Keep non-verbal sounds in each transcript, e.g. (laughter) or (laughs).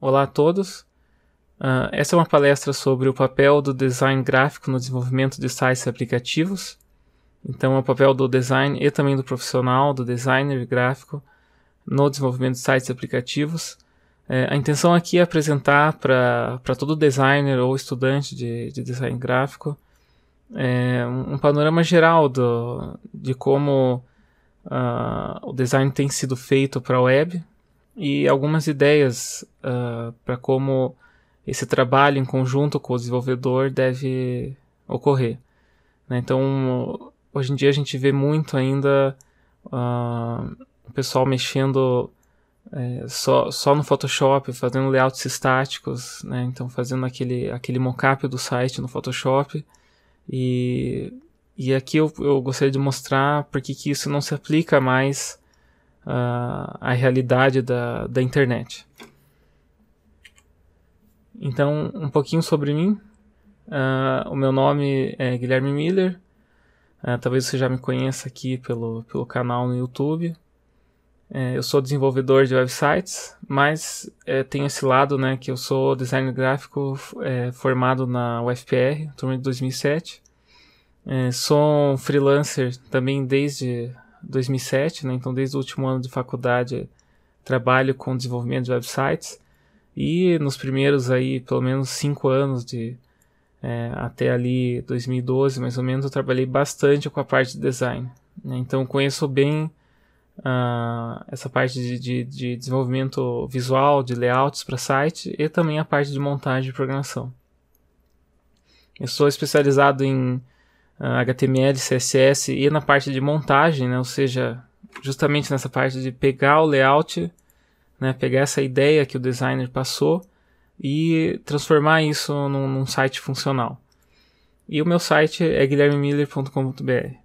Olá a todos. Uh, essa é uma palestra sobre o papel do design gráfico no desenvolvimento de sites e aplicativos. Então, é o papel do design e também do profissional, do designer gráfico, no desenvolvimento de sites e aplicativos. É, a intenção aqui é apresentar para todo designer ou estudante de, de design gráfico é, um, panorama geral do, de como uh, o design tem sido feito para a web, e algumas ideias uh, ah, para como esse trabalho em conjunto com o desenvolvedor deve ocorrer. Né? Então, hoje em dia a gente vê muito ainda uh, o pessoal mexendo é, só, só no Photoshop, fazendo layouts estáticos, né? então fazendo aquele, aquele mockup do site no Photoshop. E, e aqui eu, eu gostaria de mostrar porque que isso não se aplica mais a, a realidade da, da internet. Então, um pouquinho sobre mim. Uh, o meu nome é Guilherme Miller. Uh, talvez você já me conheça aqui pelo, pelo canal no YouTube. Uh, eu sou desenvolvedor de websites, mas é, tem esse lado né, que eu sou designer gráfico é, formado na UFPR, turma de 2007. sou um freelancer também desde 2007, né? Então, desde o último ano de faculdade, trabalho com desenvolvimento de websites. E nos primeiros aí, pelo menos cinco anos de é, até ali 2012, mais ou menos, eu trabalhei bastante com a parte de design. Né? Então, conheço bem Uh, essa parte de, de, de, desenvolvimento visual, de layouts para site e também a parte de montagem e programação. Eu sou especializado em HTML, CSS e na parte de montagem, né? ou seja, justamente nessa parte de pegar o layout, né? pegar essa ideia que o designer passou e transformar isso num, num site funcional. E o meu site é guilhermemiller.com.br.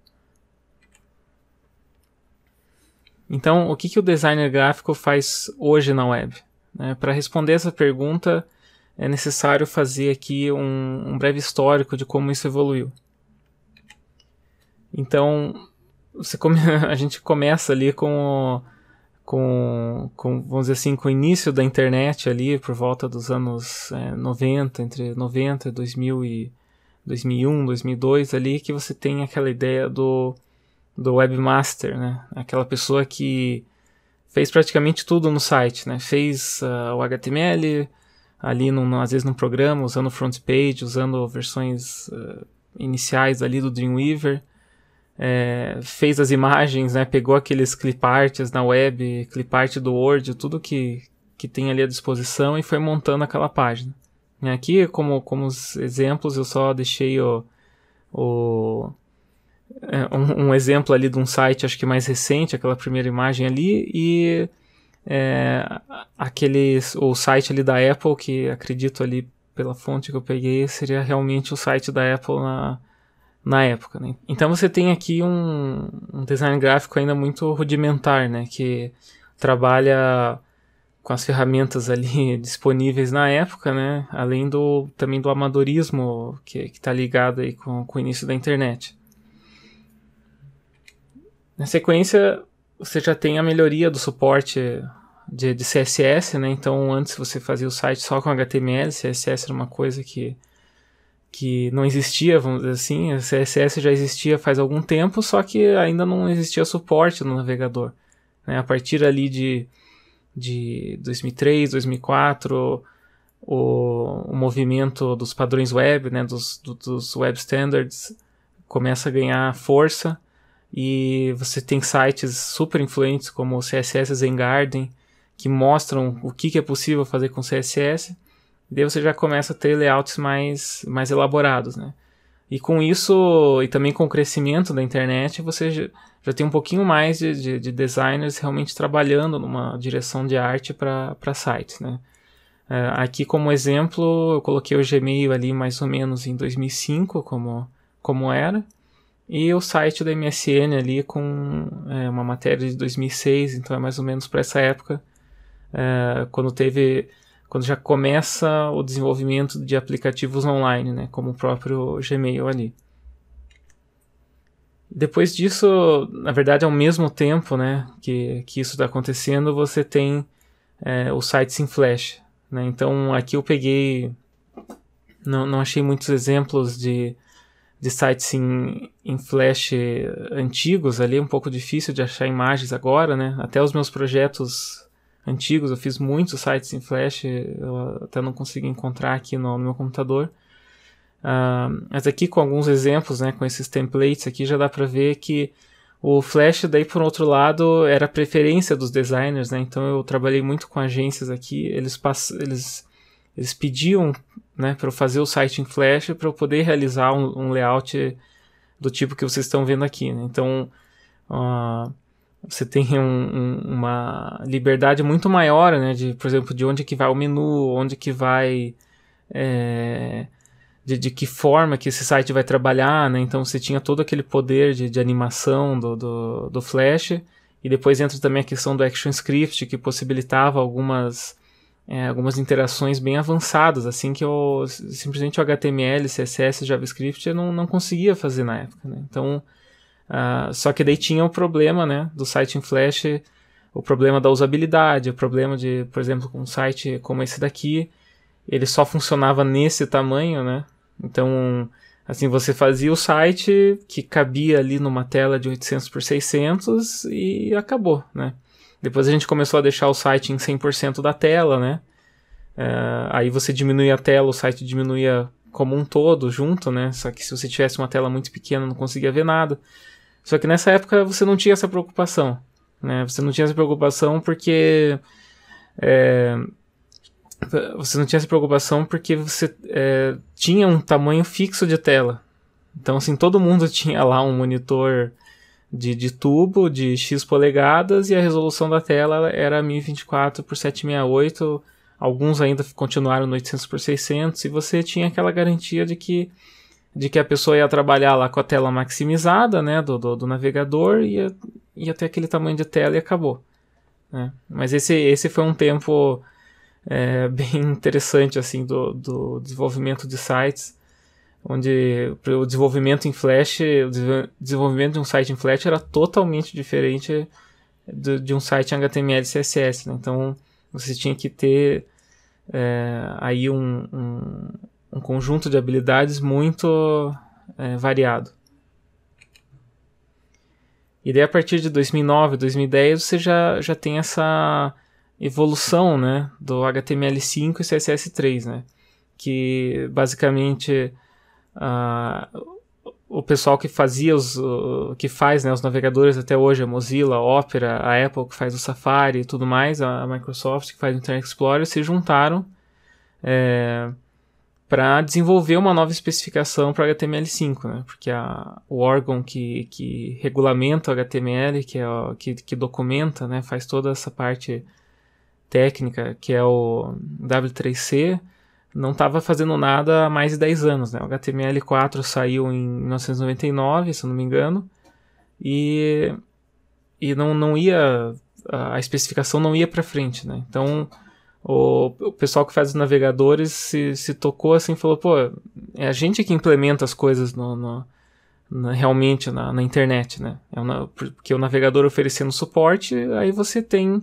Então, o que, que o designer gráfico faz hoje na web? Né? Para responder essa pergunta, é necessário fazer aqui um, um breve histórico de como isso evoluiu. Então, você come... (laughs) a gente começa ali com, o... com, com, vamos dizer assim, com o início da internet ali, por volta dos anos é, 90, entre 90 e 2000 e 2001, 2002 ali, que você tem aquela ideia do, do webmaster, né? Aquela pessoa que fez praticamente tudo no site, né? Fez uh, o HTML ali, no, no, às vezes no programa, usando front page, usando versões uh, iniciais ali do Dreamweaver, é, fez as imagens, né? Pegou aqueles cliparts na web, clipart do Word, tudo que, que tem ali à disposição e foi montando aquela página. E aqui, como, como os exemplos, eu só deixei o, o é, um, um, exemplo ali de um site, acho que mais recente, aquela primeira imagem ali, e é, aquele, o site ali da Apple, que acredito ali pela fonte que eu peguei, seria realmente o site da Apple na, na época. Né? Então você tem aqui um, um, design gráfico ainda muito rudimentar, né? que trabalha com as ferramentas ali (laughs) disponíveis na época, né? além do também do amadorismo que está ligado aí com, com o início da internet. Na sequência, você já tem a melhoria do suporte de, de, CSS, né? Então, antes você fazia o site só com HTML, CSS era uma coisa que que não existia, vamos dizer assim, o CSS já existia faz algum tempo, só que ainda não existia suporte no navegador. Né? A partir ali de, de 2003, 2004, o, o movimento dos padrões web, né? dos, do, dos web standards, começa a ganhar força e você tem sites super influentes como o CSS Zen Garden, que mostram o que, que é possível fazer com CSS. E daí você já começa a ter layouts mais, mais elaborados, né? E com isso, e também com o crescimento da internet, você já, tem um pouquinho mais de, de, de, designers realmente trabalhando numa direção de arte para sites, né? É, aqui como exemplo, eu coloquei o Gmail ali mais ou menos em 2005, como, como era. E o site da MSN ali com é, uma matéria de 2006, então é mais ou menos para essa época, é, quando teve quando já começa o desenvolvimento de aplicativos online, né, como o próprio Gmail ali. Depois disso, na verdade, ao mesmo tempo né, que, que isso está acontecendo, você tem é, os sites em Flash. Né? Então, aqui eu peguei. Não, não achei muitos exemplos de, de sites em, em Flash antigos ali, é um pouco difícil de achar imagens agora, né? Até os meus projetos antigos, eu fiz muitos sites em Flash, eu até não consegui encontrar aqui no, no meu computador. Uh, mas aqui com alguns exemplos, né, com esses templates aqui, já dá para ver que o Flash, daí por outro lado, era a preferência dos designers, né? Então eu trabalhei muito com agências aqui, eles, pass eles, eles pediam né, para eu fazer o site em Flash para eu poder realizar um, um, layout do tipo que vocês estão vendo aqui. Né? Então, uh, você tem um, um, uma liberdade muito maior, né? De, por exemplo, de onde é que vai o menu, onde é que vai... É, de, de que forma que esse site vai trabalhar, né? Então você tinha todo aquele poder de, de animação do, do, do Flash. E depois entra também a questão do ActionScript, que possibilitava algumas... É, algumas interações bem avançadas, assim que eu simplesmente o HTML, CSS, JavaScript eu não, não conseguia fazer na época. Né? Então ah, só que daí tinha o problema, né, do site em Flash, o problema da usabilidade, o problema de, por exemplo, com um site como esse daqui, ele só funcionava nesse tamanho, né? Então, assim, você fazia o site que cabia ali numa tela de 800 por 600 e acabou, né? Depois a gente começou a deixar o site em 100% da tela, né? É, aí você diminuía a tela, o site diminuía como um todo junto, né? Só que se você tivesse uma tela muito pequena, não conseguia ver nada. Só que nessa época você não tinha essa preocupação, né? Você não tinha essa preocupação porque é, você não tinha essa preocupação porque você é, tinha um tamanho fixo de tela. Então, assim, todo mundo (laughs) tinha lá um monitor de, de tubo de X polegadas e a resolução da tela era 1024 por 768. Alguns ainda continuaram no 800 por 600 e você tinha aquela garantia de que de que a pessoa ia trabalhar lá com a tela maximizada, né, do, do, do navegador, e ia, ia ter aquele tamanho de tela e acabou. Né? Mas esse, esse foi um tempo é, (laughs) bem interessante, assim, do, do desenvolvimento de sites, onde o desenvolvimento em Flash, o desenvolvimento de um site em Flash era totalmente diferente de, de um site em HTML e CSS, né? Então, você tinha que ter é, aí um, um um conjunto de habilidades muito é, variado. E daí a partir de 2009, 2010 você já, já tem essa evolução né, do HTML5 e CSS3, né, que basicamente uh, o pessoal que fazia os uh, que faz né, os navegadores até hoje, a Mozilla, a Opera, a Apple que faz o Safari e tudo mais, a, Microsoft que faz o Internet Explorer, se juntaram é, para desenvolver uma nova especificação para HTML5, né? Porque a, o órgão que, que regulamenta o HTML, que, é o, que, que documenta, né? faz toda essa parte técnica, que é o W3C, não estava fazendo nada há mais de 10 anos. Né? O HTML4 saiu em 1999, se eu não me engano, e, e não, não ia. A especificação não ia para frente. Né? Então o, pessoal que faz os navegadores se, se tocou assim falou: pô, é a gente que implementa as coisas no, no na, realmente na, na, internet, né? É uma, porque o navegador oferecendo suporte, aí você tem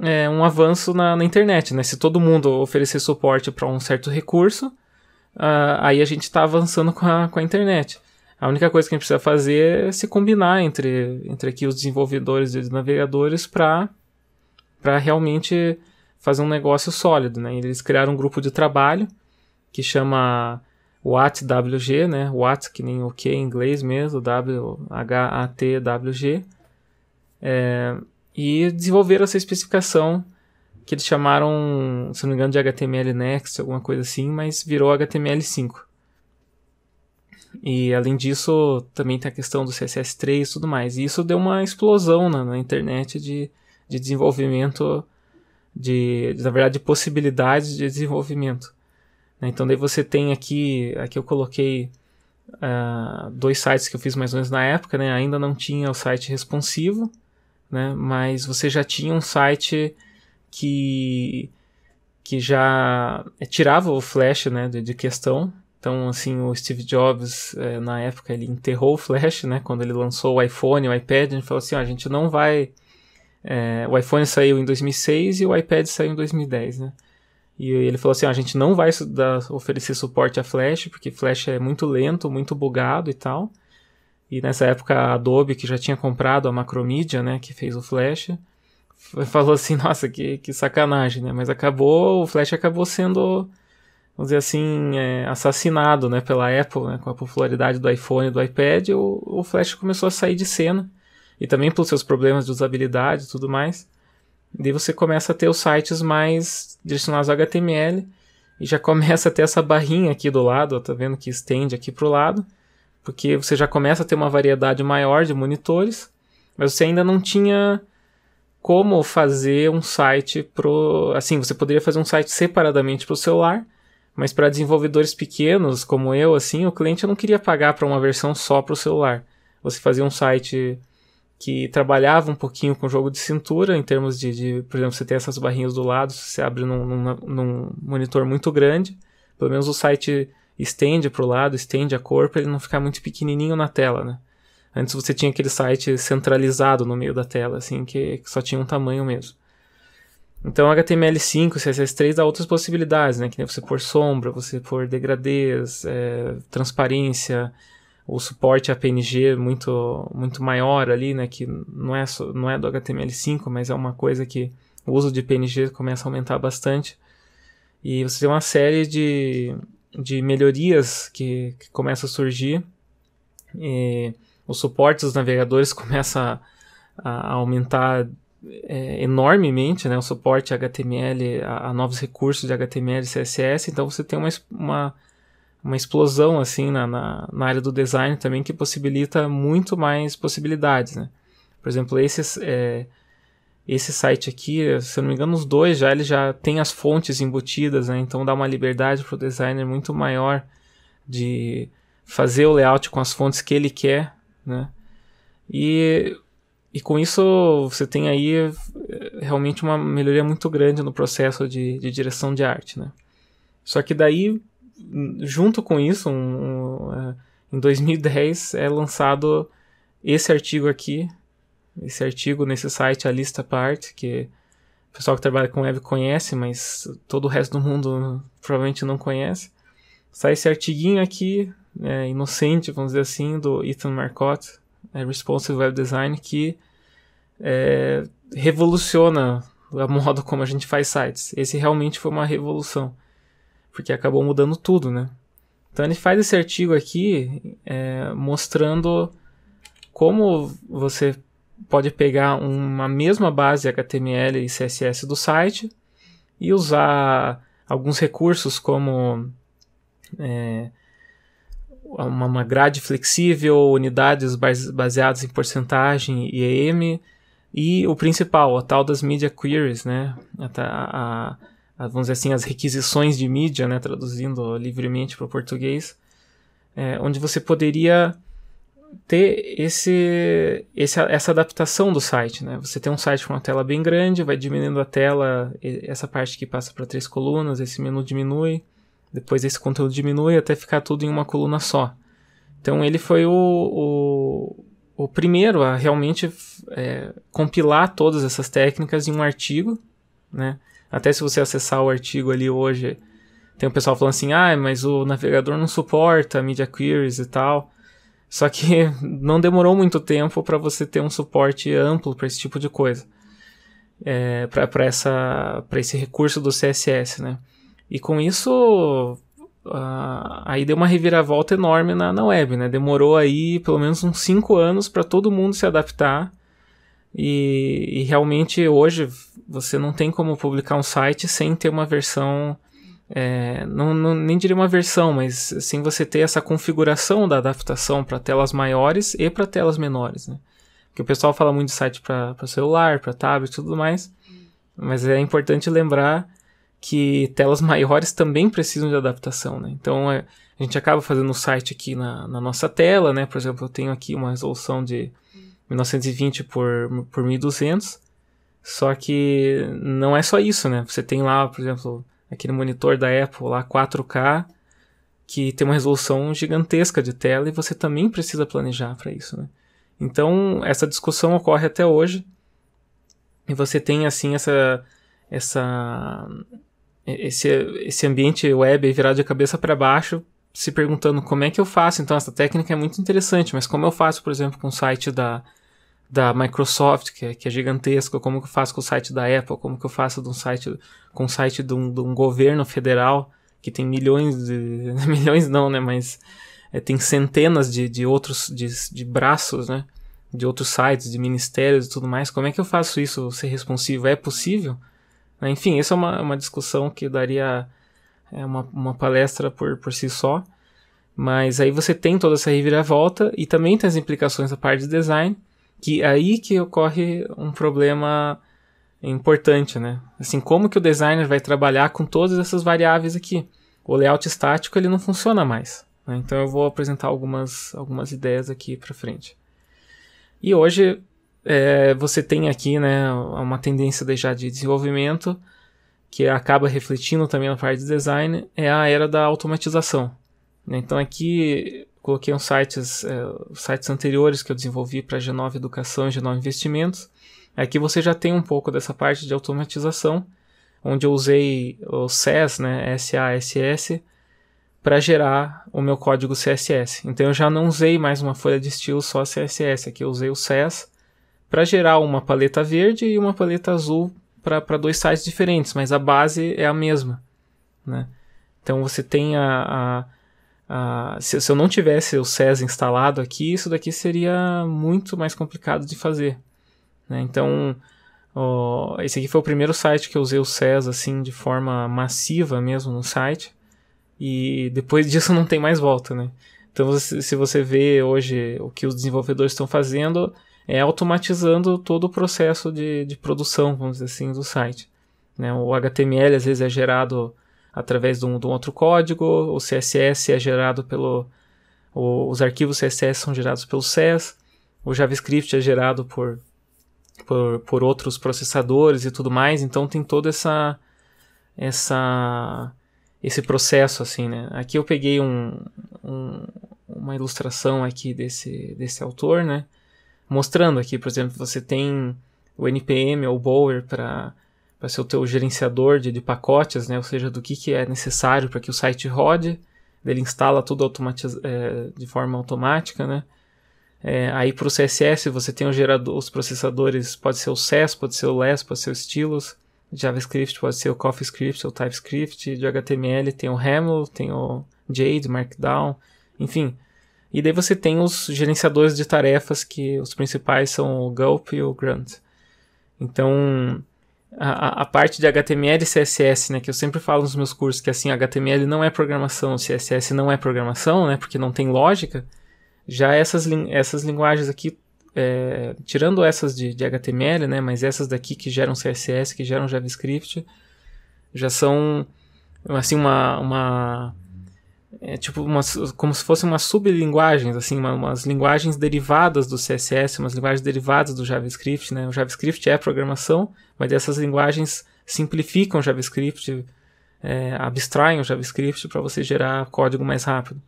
é, um avanço na, na, internet, né? Se todo mundo oferecer suporte para um certo recurso, uh, aí a gente está avançando com a, com a internet. A única coisa que a gente precisa fazer é se combinar entre, entre aqui os desenvolvedores e os navegadores para realmente fazer um negócio sólido, né? Eles criaram um grupo de trabalho que chama WATWG, né? WAT, que nem o que em inglês mesmo, W H A T W G, é, e desenvolveram essa especificação que eles chamaram, se não me engano, de HTML Next, alguma coisa assim, mas virou HTML5. E além disso, também tem a questão do CSS3 e tudo mais. E isso deu uma explosão na, na internet de, de desenvolvimento de, na verdade, possibilidades de desenvolvimento. Né? Então daí você tem aqui, aqui eu coloquei uh, dois sites que eu fiz mais ou menos na época, né? Ainda não tinha o site responsivo, né? Mas você já tinha um site que que já eh, tirava o Flash, né, de, de questão. Então, assim, o Steve Jobs, eh, na época, ele enterrou o Flash, né? Quando ele lançou o iPhone, o iPad, a gente falou assim, ó, a gente não vai é, o iPhone saiu em 2006 e o iPad saiu em 2010, né? E ele falou assim: ah, a gente não vai dar, oferecer suporte a Flash, porque Flash é muito lento, muito bugado e tal. E nessa época a Adobe, que já tinha comprado a Macromedia, né, que fez o Flash, falou assim: (laughs) nossa, que, que sacanagem, né? Mas acabou, o Flash acabou sendo, vamos dizer assim, é, assassinado né, pela Apple, né, com a popularidade do iPhone e do iPad. O, o Flash começou a sair de cena e também pelos seus problemas de usabilidade e tudo mais. E daí você começa a ter os sites mais direcionados ao HTML e já (laughs) começa a ter essa barrinha aqui do lado, ó, tá vendo que estende aqui para o lado, porque você já começa a ter uma variedade maior de monitores, mas você ainda não tinha como fazer um site pro, assim, você poderia fazer um site separadamente para o celular, mas para desenvolvedores pequenos como eu, assim, o cliente não queria pagar para uma versão só para o celular. Você fazia um site que trabalhava um pouquinho com o jogo de cintura, em termos de, de por exemplo, você tem essas barrinhas do lado, você abre num, num, num monitor muito grande, pelo menos o site estende para o lado, estende a cor para ele não ficar muito pequenininho na tela, né? Antes você tinha aquele site centralizado no meio da tela, assim, que, que só tinha um tamanho mesmo. Então HTML5, CSS3 dá outras possibilidades, né? Que nem você pôr sombra, você pôr degradez, eh, é, transparência, o suporte a PNG muito, muito maior ali, né? Que não é, só, não é do HTML5, mas é uma coisa que o uso de PNG começa a aumentar bastante. E você tem uma série de, de melhorias que, que começa a surgir. E o suporte dos navegadores (laughs) começa a, a aumentar é, enormemente, né? O suporte HTML, a, a, novos recursos de HTML e CSS. Então você tem uma, uma uma explosão assim na, na, na, área do design também que possibilita muito mais possibilidades, né? Por exemplo, esse, é, esse site aqui, se eu não me engano, os dois já ele já tem as fontes embutidas, né? Então dá uma liberdade para o designer muito maior de fazer o layout com as fontes que ele quer, né? E, e com isso você tem aí é, realmente uma melhoria muito grande no processo de, de direção de arte, né? Só que daí junto com isso, um, um, é, em 2010 é lançado esse artigo aqui, esse artigo nesse site, a lista part, que o pessoal que trabalha com web conhece, mas todo o resto do mundo provavelmente não conhece. Sai esse artiguinho aqui, é, inocente, vamos dizer assim, do Ethan Marcotte, é, Responsive Web Design, que é, revoluciona o modo como a gente faz sites. Esse realmente foi uma revolução porque acabou mudando tudo, né? Então ele faz esse artigo aqui é, mostrando como você pode pegar uma mesma base HTML e CSS do site e usar alguns recursos como é, uma grade flexível, unidades baseadas em porcentagem e EM e o principal, a tal das media queries, né? a, a vamos dizer assim, as requisições de mídia, né, traduzindo livremente para o português, é, onde você poderia ter esse, esse, essa adaptação do site. Né? Você tem um site com uma tela bem grande, vai diminuindo a tela, essa parte que passa para três colunas, esse menu diminui, depois esse conteúdo diminui até ficar tudo em uma coluna só. Então ele foi o, o, o primeiro a realmente é, compilar todas essas técnicas em um artigo, né? Até se você acessar o artigo ali hoje, tem um pessoal falando assim: ah, mas o navegador não suporta media queries e tal. Só que (laughs) não demorou muito tempo para você ter um suporte amplo para esse tipo de coisa, é, para esse recurso do CSS, né? E com isso, uh, aí deu uma reviravolta enorme na, na web, né? Demorou aí pelo menos uns 5 anos para todo mundo se adaptar e, e, realmente hoje você não tem como publicar um site sem ter uma versão. É, não, não, nem diria uma versão, mas sem você ter essa configuração da adaptação para telas maiores e para telas menores. Né? Porque o pessoal fala muito de site para celular, para tablet e tudo mais, mas é importante lembrar que telas (laughs) maiores também precisam de adaptação. Né? Então é, a gente acaba fazendo o site aqui na, na nossa tela, né? por exemplo, eu tenho aqui uma resolução de 1920 por, por 1200. Só que não é só isso, né? Você tem lá, por exemplo, aquele monitor da Apple lá 4K que tem uma resolução gigantesca de tela e você também precisa planejar para isso, né? Então, essa discussão ocorre até hoje. E você tem assim essa essa esse, esse ambiente web virado de cabeça para baixo, se perguntando como é que eu faço. Então, essa técnica é muito interessante, mas como eu faço, por exemplo, com o site da da Microsoft, que é, que é gigantesca, como que eu faço com o site da Apple, como que eu faço de um site, com o site de um, de um governo federal, que tem milhões de. (laughs) milhões não, né? Mas é, tem centenas de, de outros de, de braços, né? De outros sites, de ministérios e tudo mais. Como é que eu faço isso ser responsivo? É possível? Né, enfim, essa é uma, uma discussão que daria é, uma, uma palestra por, por si só. Mas aí você tem toda essa reviravolta e também tem as implicações da parte de design que é aí que ocorre um problema importante, né? Assim, como que o designer vai trabalhar com todas essas variáveis aqui? O layout estático ele não funciona mais. Né? Então eu vou apresentar algumas, algumas ideias aqui para frente. E hoje é, você tem aqui né, uma tendência já de desenvolvimento que acaba refletindo também na parte de design é a era da automatização. Né? Então aqui coloquei uns sites, é, sites anteriores que eu desenvolvi para G9 Educação e G9 Investimentos. Aqui é você já tem um pouco dessa parte de automatização, onde eu usei o SAS, né, S-A-S-S, para gerar o meu código CSS. Então eu já não usei mais uma folha de estilo só CSS, aqui eu usei o SAS para gerar uma paleta verde e uma paleta azul para dois sites diferentes, mas a base é a mesma. Né? Então você tem a, a ah, se, se, eu não tivesse o SES instalado aqui, isso daqui seria muito mais complicado de fazer. Né? Então, ó, esse aqui foi o primeiro site que eu usei o SES assim, de forma massiva mesmo no site. E depois (laughs) disso não tem mais volta, né? Então, se você vê hoje o que os desenvolvedores estão fazendo, é automatizando todo o processo de, de produção, vamos dizer assim, do site. Né? O HTML às vezes é gerado através de um, de um outro código, o CSS é gerado pelo. O, os arquivos CSS são gerados pelo CES, o JavaScript é gerado por, por, por outros processadores e tudo mais, então tem toda essa. essa esse processo assim, né? Aqui eu peguei um, um, uma ilustração aqui desse, desse autor, né? Mostrando aqui, por exemplo, você tem o npm ou o bower para para ser o teu gerenciador de, de, pacotes, né? ou seja, do que, que é necessário para que o site rode, ele instala tudo é, de forma automática, né? É, aí para o CSS você tem gerador, os processadores, pode ser o CSS, pode ser o LESS, pode ser o Stylus, JavaScript pode ser o CoffeeScript, o TypeScript, de HTML tem o Haml, tem o Jade, Markdown, enfim. E daí você tem os gerenciadores de tarefas que os principais são o Gulp e o Grunt. Então, a, a, parte de HTML e CSS, né, que eu sempre falo nos meus cursos que assim, HTML não é programação, CSS não é programação, né, porque não tem lógica. Já essas, essas linguagens aqui, é, tirando essas de, de, HTML, né, mas essas daqui que geram CSS, que geram JavaScript, já são assim uma, uma é tipo umas, como se fossem umas sublinguagens, assim, uma, umas linguagens derivadas do CSS, umas linguagens derivadas do JavaScript, né? O JavaScript é programação, mas essas linguagens simplificam o JavaScript, é, abstraem o JavaScript para você gerar código mais rápido.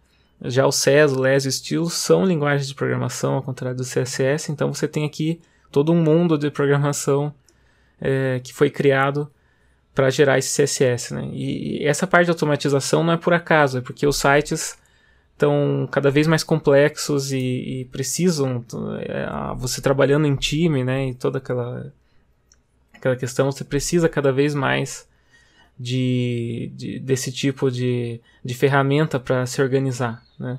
Já o CES, o LES e o Style são linguagens de programação, ao contrário do CSS, então você tem aqui todo um mundo de programação é, que foi criado para gerar esse CSS, né? E essa parte de automatização não é por acaso, é porque os sites estão cada vez mais complexos e, e precisam é, você trabalhando em time, né? E toda aquela aquela questão, você precisa cada vez mais de, de desse tipo de, de ferramenta para se organizar, né?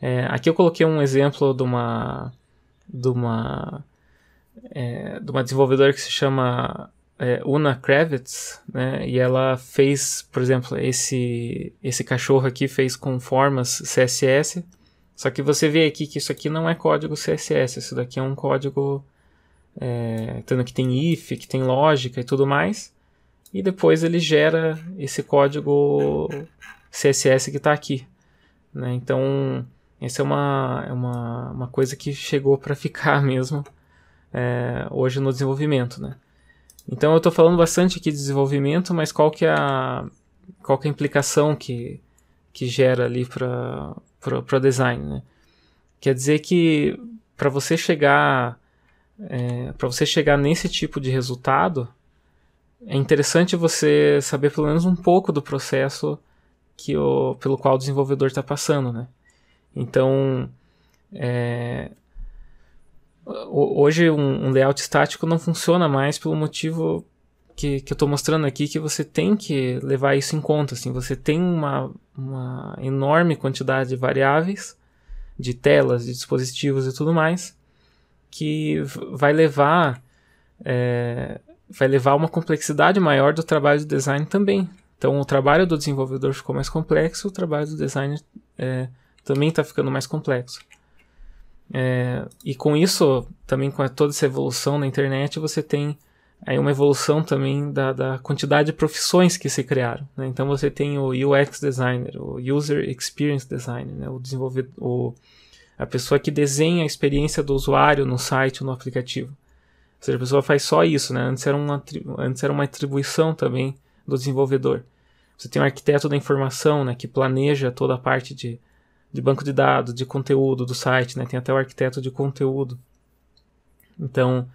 É, aqui eu coloquei um exemplo de uma de uma é, de uma desenvolvedora que se chama é, Una Kravitz, né? E ela fez, por exemplo, esse esse cachorro aqui fez com formas CSS. Só que você vê aqui que isso aqui não é código CSS, isso daqui é um código é, tendo que tem if, que tem lógica e tudo mais. E depois ele gera esse código CSS que está aqui. Né? Então, essa é uma, é uma, uma coisa que chegou para ficar (laughs) mesmo é, hoje no desenvolvimento. Né? Então eu estou falando bastante aqui de desenvolvimento, mas qual que é a, qual que é a implicação que, que gera ali para o design, né? Quer dizer que para você chegar é, para você chegar nesse tipo de resultado, é interessante você saber pelo menos um pouco do processo que o, pelo qual o desenvolvedor está passando, né? Então, é, hoje um, um layout estático não funciona mais pelo motivo que, que eu estou mostrando aqui, que você tem que levar isso em conta. Assim, você tem uma, uma enorme quantidade de variáveis, de telas, de dispositivos e tudo mais, que vai levar é, vai levar uma complexidade maior do trabalho do design também. Então, o trabalho do desenvolvedor ficou mais complexo, o trabalho do design é, também está ficando mais complexo. É, e com isso, também com toda essa evolução na internet, você tem aí uma evolução também da, da quantidade de profissões que se criaram. Né? Então você tem o UX designer, o user experience designer, né? o desenvolvedor, a pessoa que desenha a experiência do usuário no site ou no aplicativo. Ou seja, a pessoa faz só isso, né? Antes era uma, antes era uma atribuição também do desenvolvedor. Você tem o arquiteto da informação, né? Que planeja toda a parte de de banco de dados, de conteúdo do site, né? Tem até o arquiteto de conteúdo. Então,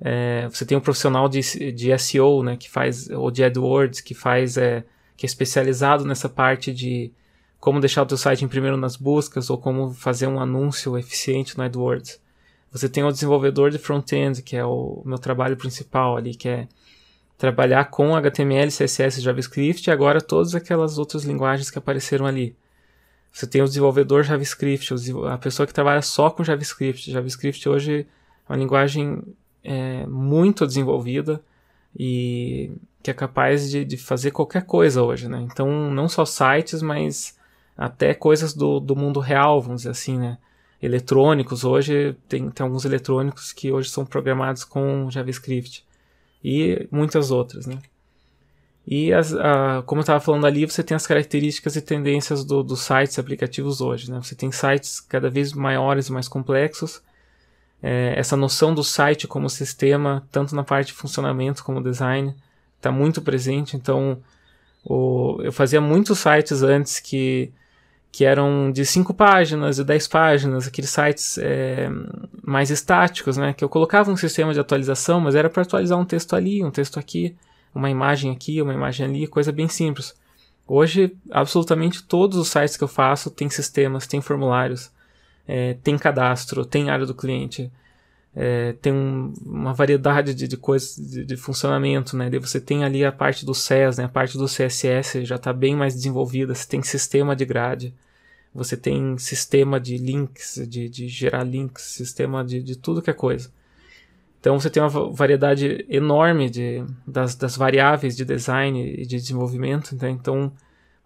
é, você tem um profissional de, de SEO, né? Que faz, ou de AdWords, que faz, é, que é especializado nessa parte de como deixar o teu site em primeiro nas buscas, ou como fazer um anúncio eficiente no AdWords. Você tem o desenvolvedor de front-end, que é o meu trabalho principal ali, que é trabalhar com HTML, CSS, JavaScript e agora todas aquelas outras linguagens que apareceram ali. Você tem o desenvolvedor JavaScript, a pessoa que trabalha só com JavaScript. JavaScript hoje é uma linguagem é, muito desenvolvida e que é capaz de, de, fazer qualquer coisa hoje, né? Então, não só sites, mas até coisas do, do mundo real, vamos dizer assim, né? Eletrônicos, hoje tem, tem alguns eletrônicos que hoje são programados com JavaScript e muitas outras, né? E as, a, como eu estava falando ali, você tem as características e tendências dos do sites aplicativos hoje. Né? Você tem sites cada vez maiores e mais complexos. É, essa noção do site como sistema, tanto na parte de funcionamento como design, está muito presente. Então, o, eu fazia muitos sites antes que, que eram de 5 páginas e 10 páginas, aqueles sites é, mais estáticos, né? que eu colocava um sistema de atualização, mas era para atualizar um texto ali, um texto aqui uma imagem aqui, uma imagem ali, coisa bem simples. Hoje, absolutamente todos os sites que eu faço têm sistemas, têm formulários, é, tem cadastro, tem área do cliente, é, tem um, uma variedade de, de coisas de, de, funcionamento, né? De você tem ali a parte do SES, né? A parte do CSS já está bem mais desenvolvida. Você tem sistema de grade, você tem sistema de links, de, de gerar links, sistema de, de tudo que é coisa. Então você tem uma variedade enorme de, das, das variáveis de design e de desenvolvimento. Né? Então,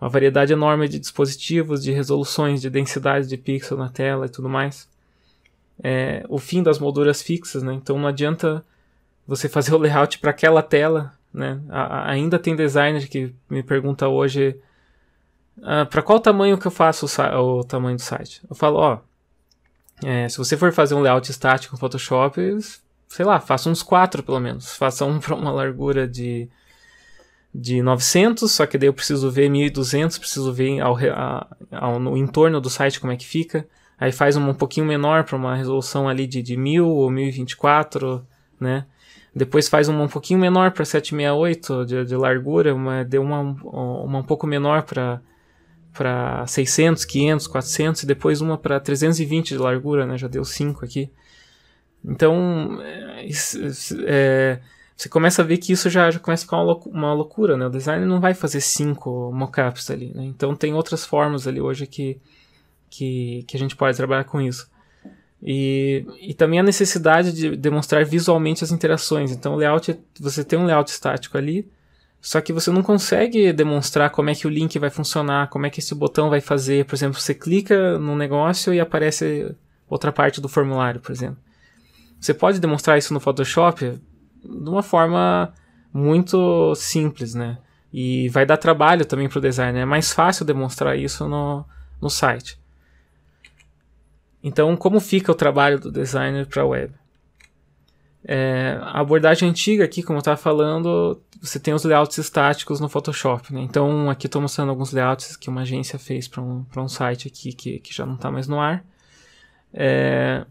uma variedade enorme de dispositivos, de resoluções, de densidade de pixel na tela e tudo mais. É, o fim das molduras fixas, né? Então não adianta você fazer o layout para aquela tela, né? A, ainda tem designer que me pergunta hoje ah, para qual tamanho que eu faço o, o tamanho do site. Eu falo, ó, é, se você for fazer um layout estático no Photoshop, sei lá, faça uns quatro pelo menos. Faça um (laughs) para uma largura de, de 900, só que daí eu preciso ver 1200, preciso ver ao, a, ao, no entorno do site como é que fica. Aí faz um, um pouquinho menor para uma resolução ali de, de 1000 ou 1024, né? Depois faz uma um pouquinho menor para 768 de, de largura, uma, deu uma, uma um pouco menor para 600, 500, 400 e depois uma para 320 de largura, né? Já deu 5 aqui. Então, é, é, você começa a ver que isso já, já começa a ficar uma, loucura, uma loucura, né? O designer não vai fazer cinco mockups ali, né? Então, tem outras formas ali hoje que, que, que a gente pode trabalhar com isso. E, e, também a necessidade de demonstrar visualmente as interações. Então, o layout, você tem um layout estático ali, só que você não consegue demonstrar como é que o link vai funcionar, como é que esse botão vai fazer. Por exemplo, você clica num negócio e aparece outra parte do formulário, por exemplo. Você pode demonstrar isso no Photoshop de uma forma muito simples, né? E vai dar trabalho também para o designer. É mais fácil demonstrar isso no, no site. Então, como fica o trabalho do designer para a web? É, a abordagem antiga aqui, como eu estava falando, você tem os layouts estáticos no Photoshop. Né? Então, aqui estou mostrando alguns layouts que uma agência fez para um, um site aqui que, que já não está mais no ar. É,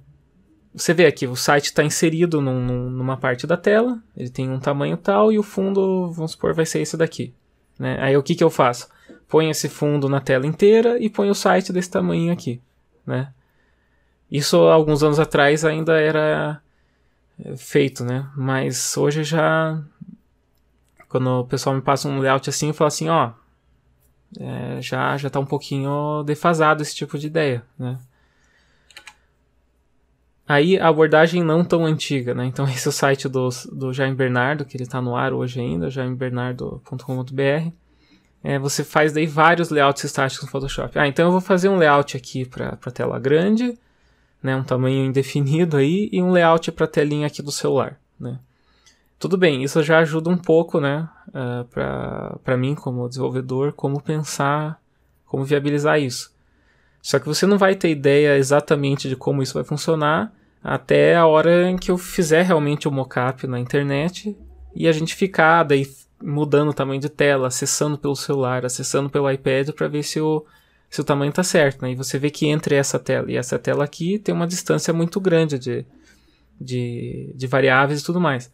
você vê aqui, o site está inserido num, numa parte da tela, ele tem um tamanho tal e o fundo, vamos supor, vai ser esse daqui. Né? Aí o que, que eu faço? Põe esse fundo na tela inteira e põe o site desse tamanho aqui. Né? Isso alguns anos atrás ainda era eh, feito, né? Mas hoje já. Quando o pessoal me passa um layout assim, eu falo assim: ó, é, já, já tá um pouquinho defasado esse tipo de ideia, né? Aí a abordagem não tão antiga, né? Então (laughs) esse é o site do, do Jaime Bernardo, que ele está no ar hoje ainda, jaimebernardo.com.br. É, você faz daí vários layouts estáticos no Photoshop. Ah, então eu vou fazer um layout aqui para tela grande, né? Um tamanho indefinido aí, e um layout para telinha aqui do celular, né? Tudo bem, isso já ajuda um pouco, né? Uh, ah, para mim como desenvolvedor, como pensar, como viabilizar isso. Só que você não vai ter ideia exatamente de como isso vai funcionar até a hora em que eu fizer realmente o mockup na internet e a gente ficar daí mudando o tamanho de tela, acessando pelo celular, acessando pelo iPad para ver se o, se o tamanho está certo. Né? E você vê que entre essa tela e essa tela aqui tem uma distância muito grande de, de, de variáveis e tudo mais.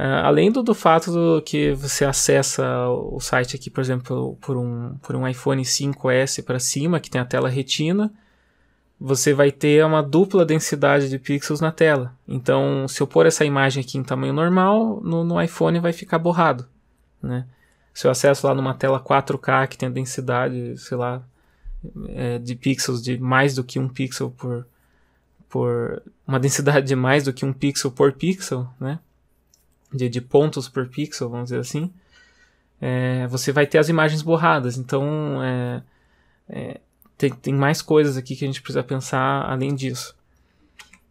Uh, além do, do fato do que você acessa o site aqui, por exemplo, por um, por um iPhone 5S para cima, que tem a tela retina, você vai ter uma dupla densidade de pixels na tela. Então, se eu pôr essa imagem aqui em tamanho normal, no, no iPhone vai ficar borrado. Né? Se eu acesso lá numa tela 4K que tem a densidade, sei lá, é, de pixels de mais do que um pixel por, por. uma densidade de mais do que um pixel por pixel, né? de, de pontos por pixel, vamos dizer assim, é, você vai ter as imagens borradas. Então, é, é, tem, tem mais coisas aqui que a gente precisa pensar além disso.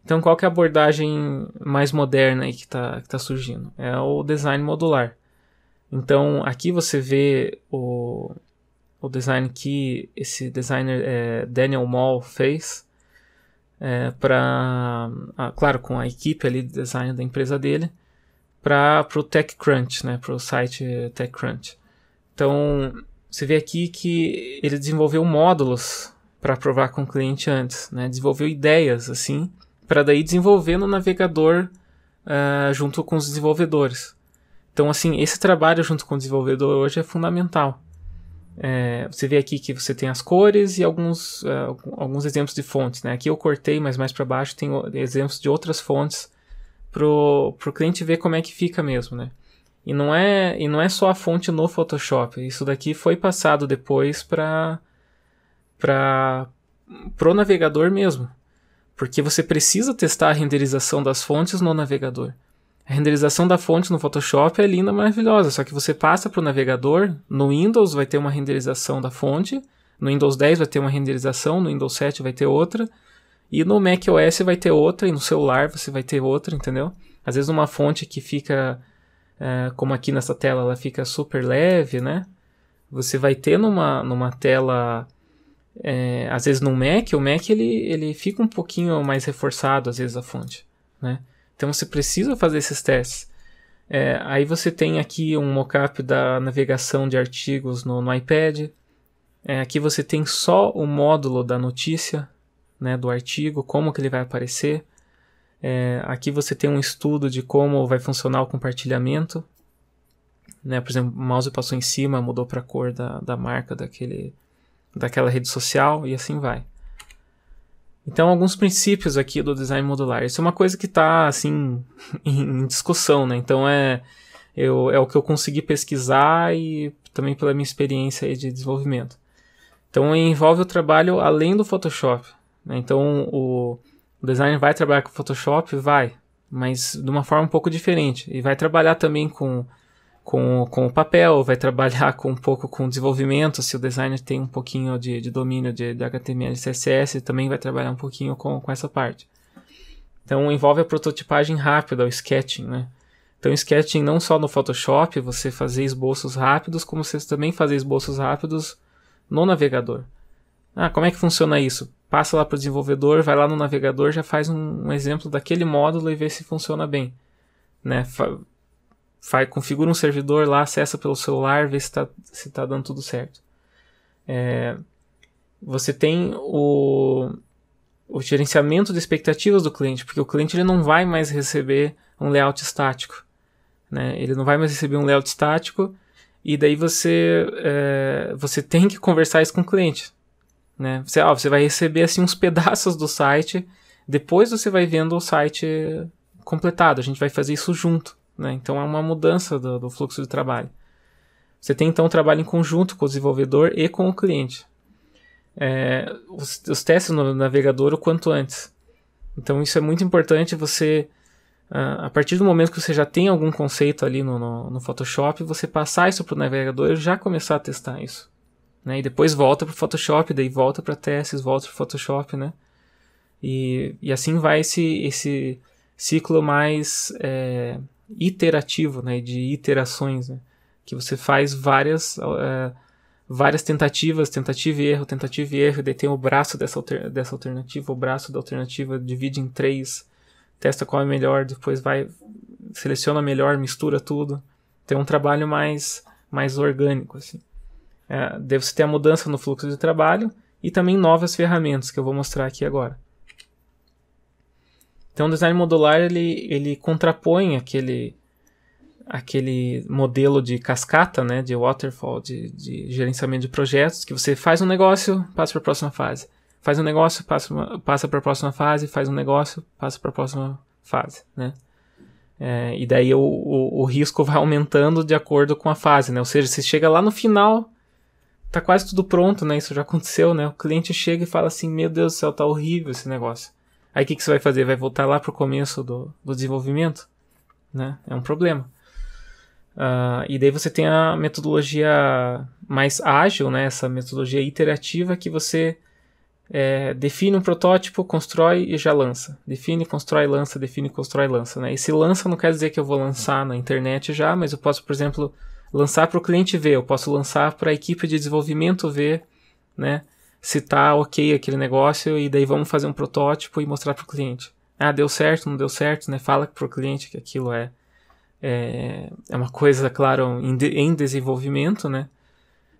Então, qual que é a abordagem mais moderna aí que está que tá surgindo? É o design modular. Então, aqui você vê o, o design que esse designer é, Daniel Moll fez. É, para claro com a equipe ali de design da empresa dele para o TechCrunch, né, para o site TechCrunch. Então, você vê aqui que ele desenvolveu módulos para provar com o cliente antes, né, desenvolveu ideias assim, para daí desenvolver no navegador uh, junto com os desenvolvedores. Então, assim, esse trabalho junto com o desenvolvedor hoje é fundamental. É, você vê aqui que você tem as cores e alguns, uh, alguns exemplos de fontes. Né? Aqui eu cortei, mas mais para baixo tem exemplos de outras fontes pro, pro cliente ver como é que fica mesmo, né? E não é, e não é só a fonte no Photoshop. Isso daqui foi passado depois para para pro navegador mesmo. Porque você precisa testar a renderização das fontes no navegador. A renderização da fonte no Photoshop é linda, maravilhosa, só que você passa para o navegador, no Windows vai ter uma renderização da fonte, no Windows 10 vai ter uma renderização, no Windows 7 vai ter outra, e no macOS vai ter outra, e no celular você vai ter outra, entendeu? Às vezes uma fonte que fica, é, como aqui nessa tela, ela fica super leve, né? Você vai ter numa, numa tela, é, às vezes no Mac, o Mac ele, ele fica um pouquinho mais reforçado, às vezes a fonte, né? Então você precisa fazer esses testes. É, aí você tem aqui um mockup da navegação de artigos no, no iPad. aqui você tem só o módulo da notícia, né, do artigo, como que ele vai aparecer. É, aqui você tem um estudo de como vai funcionar o compartilhamento. Né? Por exemplo, o mouse passou em cima, mudou para a cor da, da marca daquele, daquela rede social e assim vai. Então, alguns princípios aqui do design modular. Isso é uma coisa que está assim (laughs) em discussão, né? Então é eu, é o que eu consegui pesquisar e também pela minha experiência de desenvolvimento. Então envolve o trabalho além do Photoshop, né? Então o, o designer vai trabalhar com o Photoshop, vai, mas de uma forma um pouco diferente. E vai trabalhar também com, com, com o papel, vai trabalhar com um pouco com desenvolvimento, se o designer tem um pouquinho de, de domínio de, de HTML e CSS, também vai trabalhar um pouquinho com, com essa parte. Então envolve a prototipagem rápida, o sketching, né? Então, sketching não só no Photoshop, você fazer esboços rápidos, como você também fazer esboços rápidos no navegador. Ah, como é que funciona isso? Passa lá para o desenvolvedor, vai lá no navegador, já faz um, um, exemplo daquele módulo e vê se funciona bem. Né? Fa, fa configura um servidor lá, acessa pelo celular, vê se está se tá dando tudo certo. É, você tem o, o gerenciamento de expectativas do cliente, porque o cliente ele não vai mais receber um layout estático. Né? Ele não vai mais receber um layout estático e daí você, é, você tem que conversar isso com o cliente. Né? Você, ó, você vai receber assim uns (laughs) pedaços do site, depois você vai vendo o site completado. A gente vai fazer isso junto. Né? Então é uma mudança do, do fluxo de trabalho. Você tem então um trabalho em conjunto com o desenvolvedor e com o cliente. É, os, os, testes no navegador o quanto antes. Então isso é muito importante você, ah, a partir do momento que você já tem algum conceito ali no, no, no Photoshop, você passar isso para o navegador e já começar a testar isso né? E depois volta para o Photoshop, daí volta para testes, volta para o Photoshop, né? E, e assim vai esse, esse ciclo mais é, iterativo, né? De iterações, né? Que você faz várias, é, várias tentativas, tentativa e erro, tentativa e erro. Daí tem o braço dessa, alter, dessa alternativa, o braço da alternativa, divide em três, testa qual é melhor, depois vai, seleciona melhor, mistura tudo. Tem então é um trabalho mais, mais orgânico, assim. É, se ter a mudança no fluxo de trabalho e também novas ferramentas que eu vou mostrar aqui agora. Então o design modular ele, ele contrapõe aquele, aquele modelo de cascata, né, de waterfall, de, de gerenciamento de projetos, que você faz um negócio, passa para a próxima fase. Faz um negócio, passa, passa para a próxima fase, faz um negócio, passa para a próxima fase, né? É, e daí o, o, o, risco vai aumentando de acordo com a fase, né? Ou seja, você chega lá no final tá quase tudo pronto, né? Isso já aconteceu, né? O cliente chega e fala assim: Meu Deus do céu, tá horrível esse negócio. Aí o que, que você vai fazer? Vai voltar lá pro começo do, do desenvolvimento? Né? É um problema. Uh, e daí você tem a metodologia mais ágil, né? Essa metodologia iterativa que você é, define um protótipo, constrói e já lança. Define, constrói, lança, define, constrói, lança. Né? Esse lança não quer dizer que eu vou lançar na internet já, mas eu posso, por exemplo, lançar para o cliente ver, eu posso lançar para a equipe de desenvolvimento ver, né? Se tá ok aquele negócio e daí vamos fazer um protótipo e mostrar para o cliente. Ah, deu certo, não deu certo, né? Fala para o cliente que aquilo é, é, é uma coisa, claro, em, de, em desenvolvimento, né?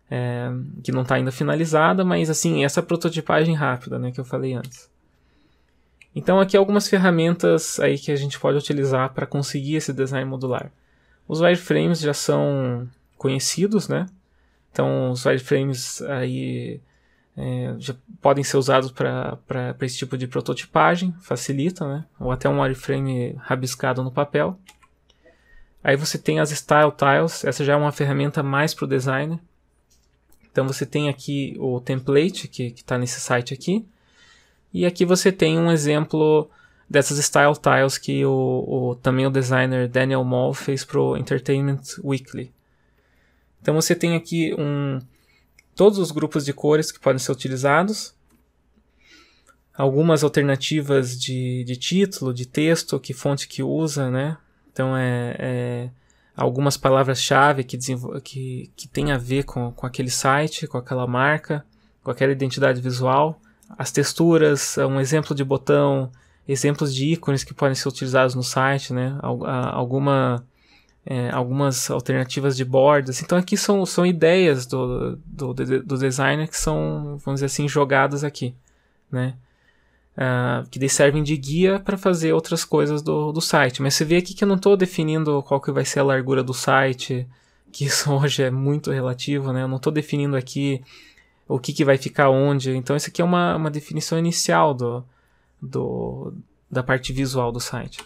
É, que não está ainda finalizada, mas assim, essa prototipagem rápida, né, que eu falei antes. Então aqui algumas ferramentas aí que a gente pode utilizar para conseguir esse design modular. Os wireframes já são conhecidos, né? Então, os wireframes aí é, já podem ser usados para esse tipo de prototipagem, facilita, né? Ou até um wireframe rabiscado no papel. Aí você tem as Style Tiles, essa já é uma ferramenta mais para o designer. Então você tem aqui o template que está nesse site aqui. E aqui você tem um exemplo dessas style tiles que o, o também o designer Daniel Moll fez pro Entertainment Weekly. Então você tem aqui um todos os grupos de cores que podem ser utilizados, algumas alternativas de, de título, de texto, que fonte que usa, né? Então é, é algumas palavras-chave que, que, que tem a ver com, com aquele site, com aquela marca, com aquela identidade visual, as texturas, é um exemplo de botão, exemplos de ícones que podem ser utilizados no site, né? Alguma, é, algumas alternativas de bordas. Então aqui são, são ideias do, do, do designer que são, vamos dizer assim, jogadas aqui, né? Uh, que servem de guia para fazer outras coisas do, do site. Mas você vê aqui que eu não estou definindo qual que vai ser a largura do site, que isso (laughs) hoje é muito relativo, né? Eu não estou definindo aqui o que, que vai ficar onde. Então, isso aqui é uma, uma definição inicial do, do, da parte visual do site.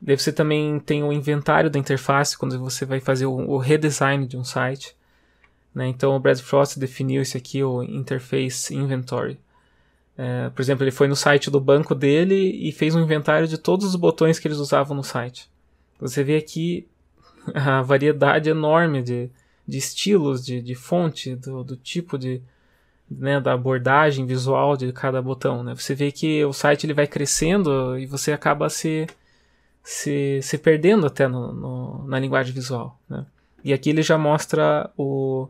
Daí você também tem o inventário da interface quando você vai fazer o, o redesign de um site. Né? Então o Brad Frost definiu isso aqui, o Interface Inventory. É, por exemplo, ele foi no site do banco dele e fez um inventário de todos os botões que eles usavam no site. Você vê aqui (laughs) a variedade enorme de, de estilos, de, de fonte, do, do tipo de, né, da abordagem visual de cada botão. Né? Você vê que o site ele vai crescendo e você acaba se, se, se perdendo até no, no, na linguagem visual. Né? E aqui ele já mostra o,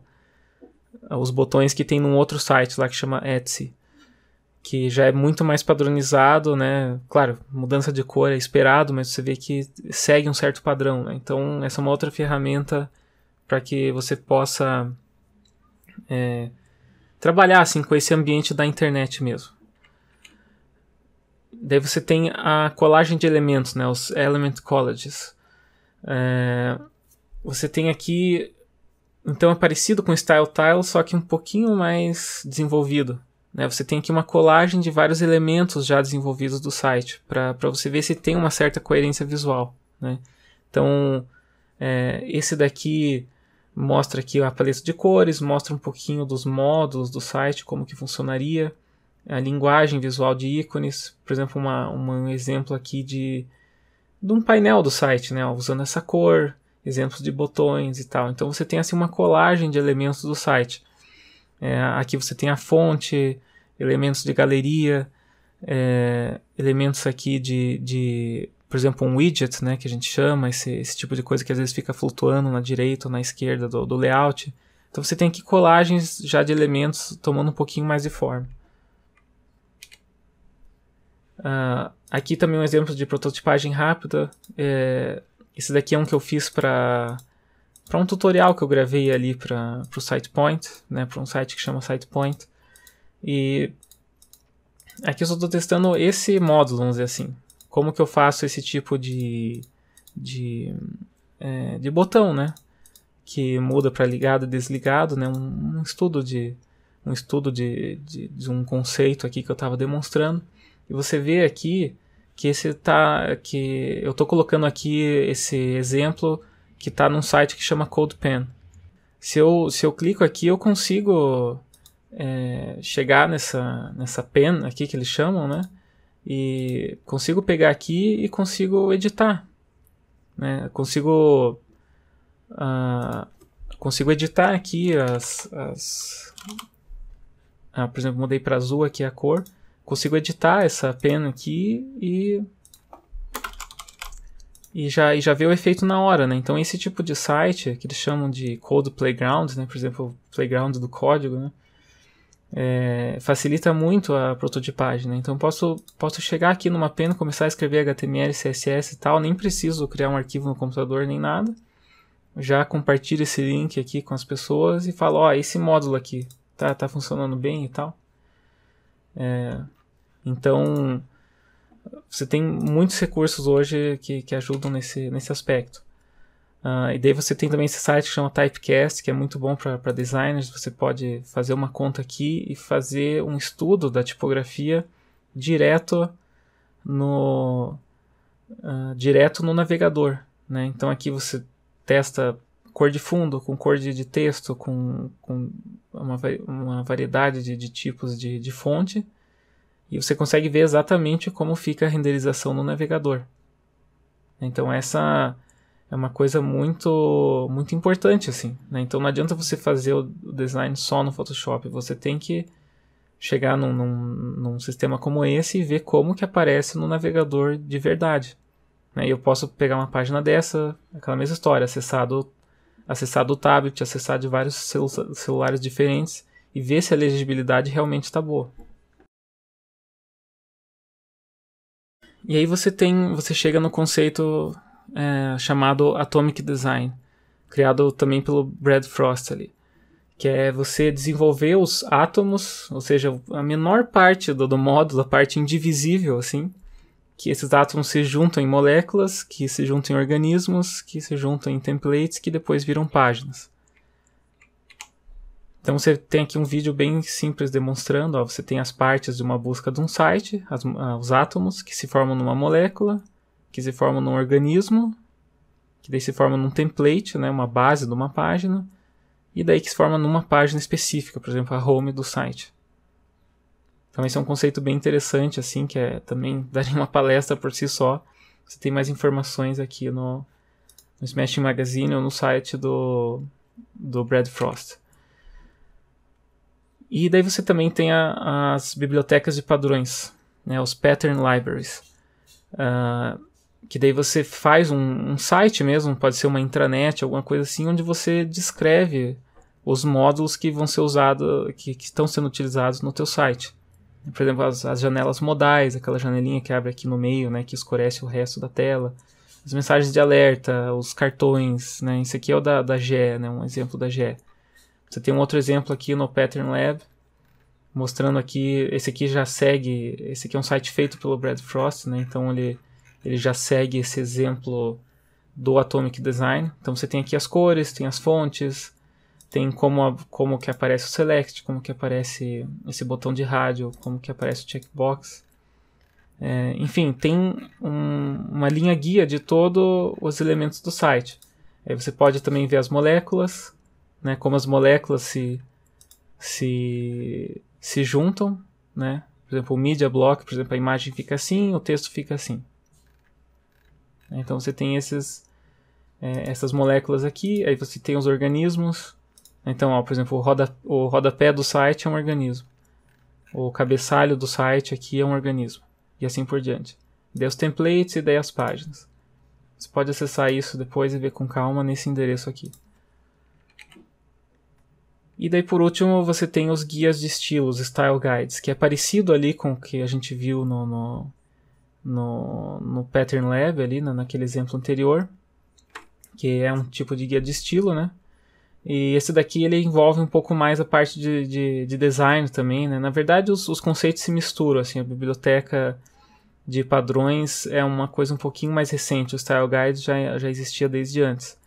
os botões que tem num outro site lá que chama Etsy, que já é muito mais padronizado, né? Claro, mudança de cor é esperado, mas você vê que segue um certo padrão. Né? Então essa é uma outra ferramenta para que você possa é, trabalhar assim com esse ambiente da internet mesmo. Daí você tem a colagem de elementos, né, os element collages. É, você tem aqui, então é parecido com style tile, só que um pouquinho mais desenvolvido. Né? Você tem aqui uma colagem de vários elementos já desenvolvidos do site para você ver se tem uma certa coerência visual. Né? Então, é, esse daqui mostra aqui a paleta de cores, mostra um pouquinho dos módulos do site, como que funcionaria, a linguagem visual de ícones, por exemplo, uma, uma, um exemplo aqui de, de um painel do site, né, usando essa cor, exemplos de botões e tal. Então você tem assim uma colagem de elementos do site. É, aqui você tem a fonte, elementos de galeria, é, elementos aqui de, de por exemplo, um widget, né, que a gente chama, esse, esse tipo de coisa que às vezes fica flutuando na direita ou na esquerda do, do layout. Então você tem aqui colagens já de elementos tomando um pouquinho mais de forma. Uh, aqui também um exemplo de prototipagem rápida. É, esse daqui é um que eu fiz para para um tutorial que eu gravei ali para o SitePoint, né, para um site que chama SitePoint. E aqui eu só estou testando esse módulo, vamos dizer assim como que eu faço esse tipo de, de, é, de botão, né? Que muda para ligado e desligado, né? Um, um, estudo de um estudo de, de, de um conceito aqui que eu estava demonstrando. E você vê aqui que esse tá que eu estou colocando aqui esse exemplo que está num site que chama CodePen. Se eu, se eu clico aqui, eu consigo é, chegar nessa, nessa pen aqui que eles chamam, né? e consigo pegar aqui e consigo editar, né? Consigo uh, consigo editar aqui as, as ah, por exemplo, mudei para azul aqui a cor, consigo editar essa pena aqui e e já, e já vê o efeito na hora, né? Então esse tipo de site que eles chamam de code playground, né? Por exemplo, playground do código, né? é, facilita muito a prototipagem. Né? Então posso, posso chegar aqui numa pena, começar a escrever HTML, CSS e tal, nem preciso criar um arquivo no computador nem nada. Já compartilho esse link aqui com as pessoas e falo, ó, oh, esse módulo aqui tá, tá funcionando bem e tal. É, então você tem muitos recursos hoje que, que ajudam nesse, nesse aspecto. Uh, e daí você tem também esse site que chama Typecast, que é muito bom para designers. Você pode fazer uma conta aqui e fazer um estudo da tipografia direto no, uh, direto no navegador. Né? Então aqui você testa cor de fundo, com cor de, de texto, com, com uma, uma variedade de, de tipos de, de fonte. E você consegue ver exatamente como fica a renderização no navegador. Então essa é uma coisa muito muito importante assim né? então não adianta você fazer o design só no Photoshop você tem que chegar num, num, num sistema como esse e ver como que aparece no navegador de verdade né? e eu posso pegar uma página dessa aquela mesma história acessar do, acessar do tablet acessar de vários celu celulares diferentes e ver se a legibilidade realmente está boa e aí você tem você chega no conceito é, chamado Atomic Design, criado também pelo Brad Frost ali, que é você desenvolver os átomos, ou seja, a menor parte do, do módulo, a parte indivisível assim, que esses átomos se juntam em moléculas, que se juntam em organismos, que se juntam em templates, que depois viram páginas. Então você tem aqui um vídeo bem simples demonstrando, ó, você tem as partes de uma busca de um site, as, ah, os átomos que se formam numa molécula, que se formam num organismo, que daí se forma num template, né, uma base de uma página, e daí que se forma numa página específica, por exemplo, a home do site. Então esse é um conceito bem interessante, assim, que é também (laughs) daria uma palestra por si só. Você tem mais informações aqui no, no Smash Magazine ou no site do, do Brad Frost. E daí você também tem a, as bibliotecas de padrões, né, os pattern libraries. Uh, que daí você faz um, um, site mesmo, pode ser uma intranet, alguma coisa assim, onde você descreve os módulos que vão ser usados, que, que, estão sendo utilizados no teu site. Por exemplo, as, as, janelas modais, aquela janelinha que abre aqui no meio, né, que escurece o resto da tela. As mensagens de alerta, os cartões, né, esse aqui é o da, da GE, né, um exemplo da GE. Você tem um outro exemplo aqui no Pattern Lab, mostrando aqui, esse aqui já segue, esse aqui é um site feito pelo Brad Frost, né, então ele ele já segue esse exemplo do Atomic Design. Então você tem aqui as cores, tem as fontes, tem como, a, como que aparece o Select, como que aparece esse botão de rádio, como que aparece o checkbox. É, enfim, tem um, uma linha guia de todos os elementos do site. Aí você pode também ver as moléculas, né, como as moléculas se, se, se juntam. Né? Por exemplo, o media block, por exemplo, a imagem fica assim, o texto fica assim. Então você tem esses, é, essas moléculas aqui, aí você tem os organismos. Então, ó, por exemplo, o, roda, o rodapé do site é um organismo. O cabeçalho do site aqui é um organismo. E assim por diante. Daí os templates e daí as páginas. Você pode acessar isso depois e ver com calma nesse endereço aqui. E daí por último você tem os guias de estilos, style guides, que é parecido ali com o que a gente viu no, no no, no Pattern Lab ali, na, naquele exemplo anterior, que é um tipo de guia de estilo, né? E esse daqui ele envolve um pouco mais a parte de, de, de design também, né? Na verdade, os, os, conceitos se misturam, assim, a biblioteca de padrões é uma coisa um pouquinho mais recente, o Style Guide já, já existia desde antes.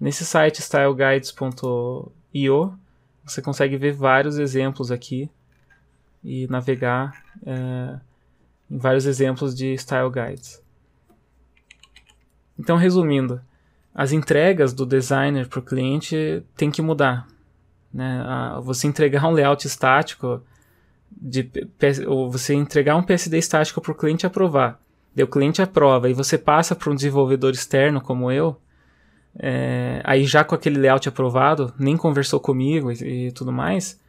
Nesse site styleguides.io você consegue ver vários exemplos aqui e navegar é, em vários exemplos de style guides. Então, resumindo, as entregas do designer para o cliente tem que mudar. Né? Você entregar um layout estático, de, ou você entregar um PSD estático para o cliente aprovar. o cliente aprova e você passa para um desenvolvedor externo como eu, é, aí já com aquele layout aprovado, nem conversou comigo e, e tudo mais,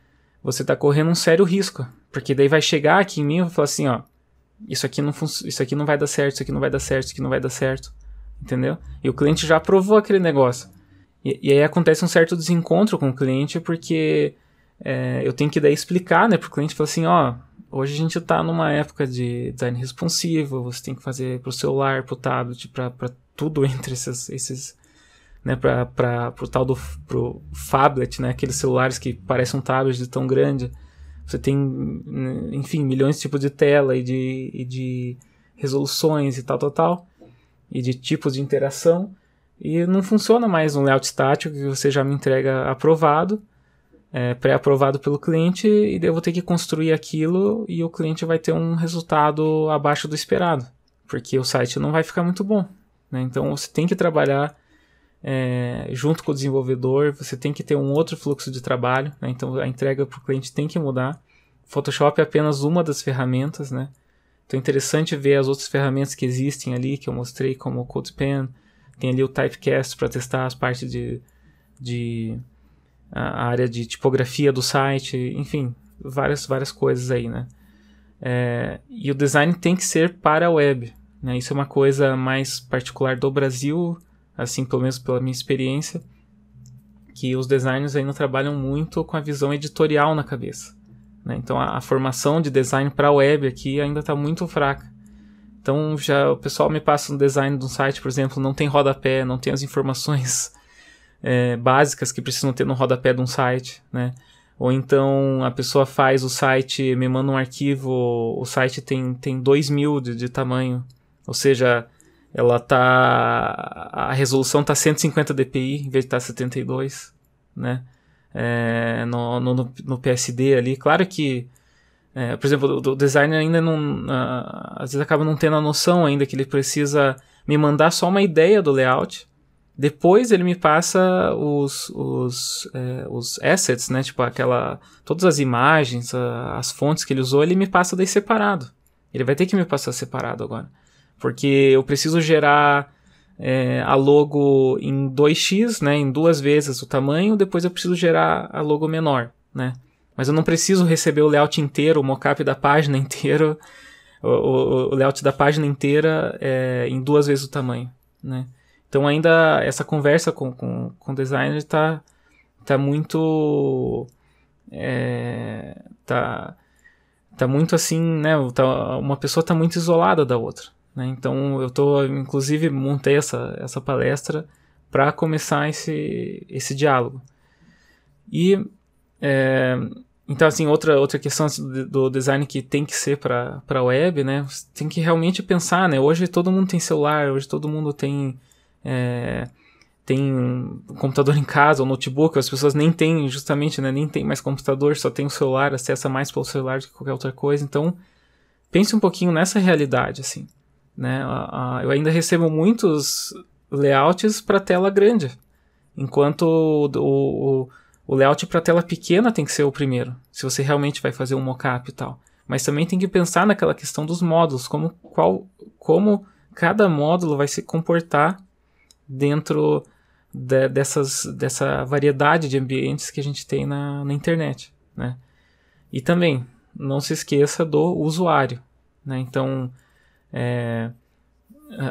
você está correndo um sério risco. Porque daí vai chegar aqui em mim e falar assim, ó, isso aqui, não isso aqui não vai dar certo, isso aqui não vai dar certo, isso aqui não vai dar certo. Entendeu? E o cliente já aprovou aquele negócio. E, e aí acontece um certo desencontro com o cliente, porque é, eu tenho que daí explicar né, para o cliente, falar assim, ó, hoje a gente está numa época de design responsivo, você tem que fazer para o celular, para o tablet, para tudo (laughs) entre esses, esses né, para o tal do pro phablet, né, aqueles celulares que parecem um tablet de tão grande. Você tem, né, enfim, milhões de tipos de tela e de, e de resoluções e tal, tal, tal, e de tipos de interação. E não funciona mais um layout estático que você já me entrega aprovado, é, pré-aprovado pelo cliente, e eu vou ter que construir aquilo e o cliente vai ter um resultado abaixo do esperado, porque o site não vai ficar muito bom. Né? Então você tem que trabalhar é, junto com o desenvolvedor, você tem que ter um outro fluxo de trabalho, né? então a entrega para o cliente tem que mudar. Photoshop é apenas uma das ferramentas, né? Então é interessante ver as outras ferramentas que existem ali, que eu mostrei, como o CodePen, tem ali o Typecast para testar as partes de, de a área de tipografia do site, enfim, várias, várias coisas aí, né? É, e o design tem que ser para a web, né? Isso é uma coisa mais particular do Brasil, assim, pelo menos pela minha experiência, que os designers ainda trabalham muito com a visão editorial na cabeça. Né? Então a, a, formação de design para web aqui ainda está muito fraca. Então já o pessoal me passa um design de um site, por exemplo, não tem rodapé, não tem as informações é, (laughs) básicas que precisam ter no rodapé de um site, né? Ou então a pessoa faz o site, me manda um arquivo, o site tem, tem 2 mil de, de tamanho. Ou seja, ela tá a resolução tá 150 dpi em vez de estar tá 72 né é, no, no, no, PSD ali claro que é, por exemplo o, o designer ainda não às vezes acaba não tendo a noção ainda que ele precisa me mandar só uma ideia do layout depois ele me passa os, os, é, os assets, né? Tipo aquela. Todas as imagens, a, as fontes que ele usou, ele me passa daí separado. Ele vai ter que me passar separado agora porque eu preciso gerar é, a logo em 2x, né, em duas vezes o tamanho, depois eu preciso gerar a logo menor, né? Mas eu não preciso receber o layout inteiro, o mockup da página (laughs) inteira, o, o, o layout da página inteira é, em duas vezes o tamanho, né? Então ainda essa conversa com, com, com o designer está tá muito... É, tá, tá muito assim, né? Tá, uma pessoa está muito isolada da outra, né? Então eu tô, inclusive, montei essa, essa palestra para começar esse, esse diálogo. E é, então assim outra outra questão assim, do, design que tem que ser para para web, né? tem que realmente pensar, né? Hoje todo mundo tem celular, hoje todo mundo tem é, tem um computador em casa ou um notebook, as pessoas nem têm justamente, né, nem tem mais computador, só tem o celular, acessa mais pelo celular do que qualquer outra coisa. Então, pense um pouquinho nessa realidade assim. Né? A, a, eu ainda recebo muitos layouts para tela grande, enquanto o, o, o layout para tela pequena tem que ser o primeiro, se você realmente vai fazer um mockup e tal. Mas também tem que pensar naquela questão dos módulos, como, qual, como cada módulo vai se comportar dentro de, dessas, dessa variedade de ambientes que a gente tem na, na internet. Né? E também, não se esqueça do usuário. Né? Então, é,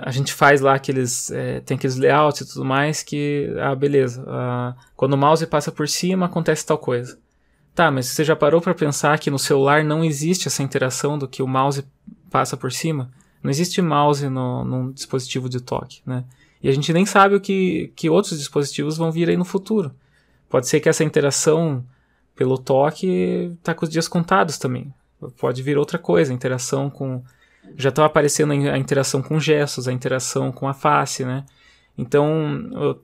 a gente faz lá aqueles. É, tem aqueles layouts e tudo mais que. Ah, beleza. Ah, quando o mouse passa por cima, acontece tal coisa. Tá, mas você já parou para pensar que no celular não existe essa interação do que o mouse passa por cima? Não existe mouse no, num dispositivo de toque, né? E a gente nem sabe o que, que outros dispositivos vão vir aí no futuro. Pode ser que essa interação pelo toque tá com os dias contados também. Pode vir outra coisa, interação com já estava aparecendo a interação com gestos, a interação com a face, né? Então, eu,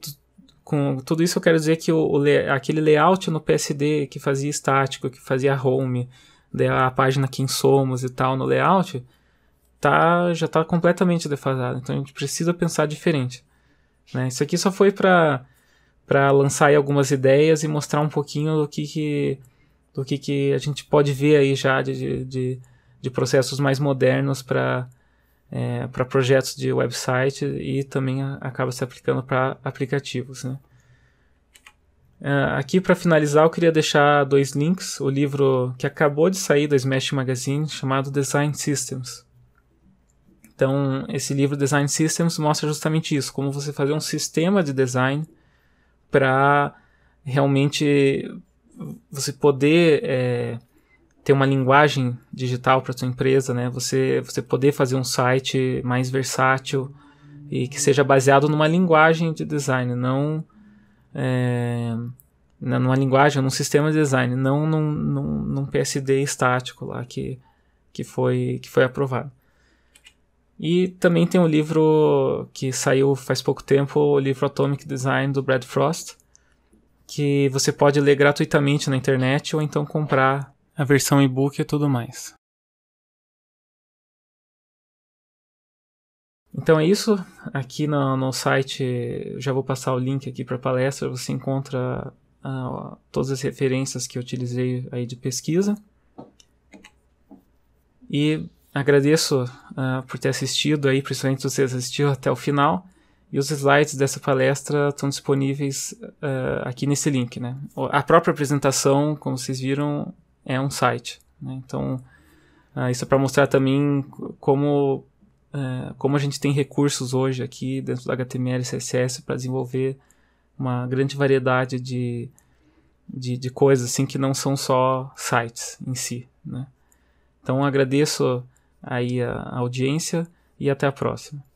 com tudo isso eu quero dizer que o, o, aquele layout no PSD que fazia estático, que fazia home, né, a página quem somos e tal no layout, tá, já está completamente defasado. Então a gente precisa pensar diferente. Né? Isso aqui só foi para para lançar aí algumas ideias e mostrar um pouquinho do que, que do que, que a gente pode ver aí já de, de, de de processos mais modernos para é, para projetos de website e também acaba se aplicando para aplicativos. Né? É, aqui para finalizar eu queria deixar dois links, o livro que acabou de sair da Smash Magazine chamado Design Systems. Então esse livro Design Systems mostra justamente isso, como você fazer um sistema de design para realmente você poder é, ter uma linguagem digital para sua empresa, né? Você, você poder fazer um site mais versátil e que seja baseado numa linguagem de design, não é, numa linguagem, num sistema de design, não num, num, num PSD estático lá que, que, foi, que foi aprovado. E também tem um livro que saiu faz pouco tempo, o livro Atomic Design do Brad Frost, que você pode ler gratuitamente na internet ou então comprar a versão e-book e tudo mais. Então é isso. Aqui no, no site, já vou passar o link aqui para a palestra, você encontra ah, todas as referências que eu utilizei aí de pesquisa. E agradeço ah, por ter assistido aí, principalmente se você assistiu até o final. E os slides dessa palestra estão disponíveis ah, aqui nesse link, né? A própria apresentação, como vocês viram, é um site. Né? Então, uh, isso é para mostrar também como, uh, como a gente tem recursos hoje aqui dentro do HTML e CSS para desenvolver uma grande variedade de, de, de, coisas assim que não são só sites em si. Né? Então, agradeço aí a audiência e até a próxima.